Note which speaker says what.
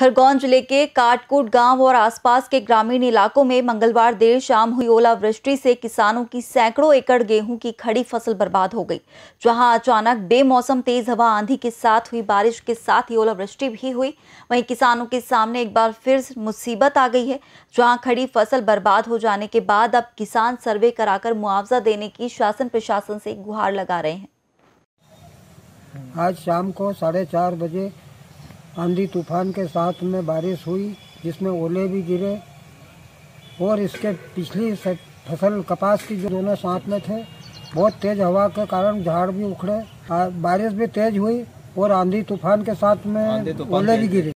Speaker 1: खरगोन जिले के काटकोट गांव और आसपास के ग्रामीण इलाकों में मंगलवार देर शाम हुई ओलावृष्टि से किसानों की सैकड़ों एकड़ गेहूं की खड़ी फसल बर्बाद हो गई जहां अचानक बेमौसम तेज हवा आंधी के साथ हुई बारिश के साथ ही ओलावृष्टि भी हुई वहीं किसानों के सामने एक बार फिर मुसीबत आ गई है जहाँ खड़ी फसल बर्बाद हो जाने के बाद अब किसान सर्वे कराकर मुआवजा देने की शासन प्रशासन से गुहार लगा रहे हैं
Speaker 2: आज शाम को साढ़े चार बजे आंधी तूफान के साथ में बारिश हुई जिसमें ओले भी गिरे और इसके पिछली फसल कपास की जो दोनों साथ में थे बहुत तेज़ हवा के कारण झाड़ भी उखड़े बारिश भी तेज़ हुई और आंधी तूफान के साथ में ओले भी गिरे